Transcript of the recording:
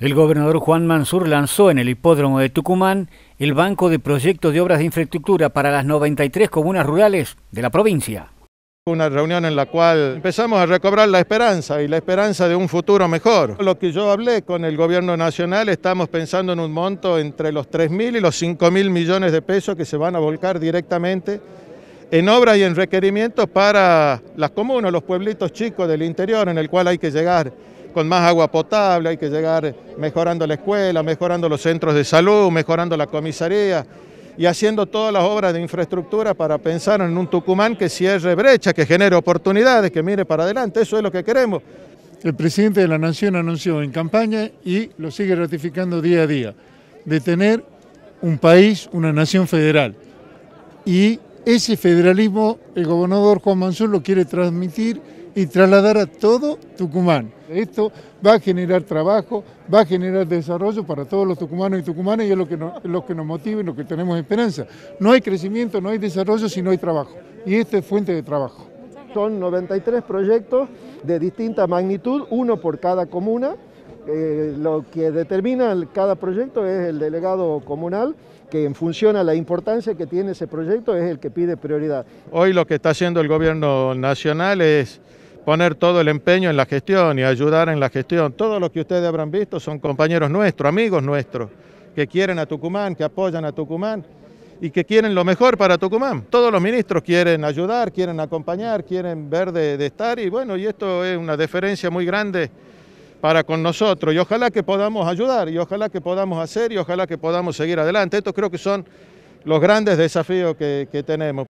El gobernador Juan Mansur lanzó en el hipódromo de Tucumán el Banco de Proyectos de Obras de Infraestructura para las 93 comunas rurales de la provincia. Una reunión en la cual empezamos a recobrar la esperanza y la esperanza de un futuro mejor. Lo que yo hablé con el gobierno nacional, estamos pensando en un monto entre los 3.000 y los 5.000 millones de pesos que se van a volcar directamente en obras y en requerimientos para las comunas, los pueblitos chicos del interior en el cual hay que llegar con más agua potable, hay que llegar mejorando la escuela, mejorando los centros de salud, mejorando la comisaría y haciendo todas las obras de infraestructura para pensar en un Tucumán que cierre brecha, que genere oportunidades, que mire para adelante, eso es lo que queremos. El presidente de la Nación anunció en campaña y lo sigue ratificando día a día, de tener un país, una nación federal y ese federalismo el gobernador Juan Mansur lo quiere transmitir y trasladar a todo Tucumán. Esto va a generar trabajo, va a generar desarrollo para todos los tucumanos y tucumanas y es lo que, nos, lo que nos motiva y lo que tenemos esperanza. No hay crecimiento, no hay desarrollo si no hay trabajo. Y esta es fuente de trabajo. Son 93 proyectos de distinta magnitud, uno por cada comuna. Eh, lo que determina cada proyecto es el delegado comunal, que en función a la importancia que tiene ese proyecto es el que pide prioridad. Hoy lo que está haciendo el gobierno nacional es poner todo el empeño en la gestión y ayudar en la gestión. Todo lo que ustedes habrán visto son compañeros nuestros, amigos nuestros, que quieren a Tucumán, que apoyan a Tucumán y que quieren lo mejor para Tucumán. Todos los ministros quieren ayudar, quieren acompañar, quieren ver de, de estar y bueno, y esto es una diferencia muy grande para con nosotros y ojalá que podamos ayudar y ojalá que podamos hacer y ojalá que podamos seguir adelante. Estos creo que son los grandes desafíos que, que tenemos.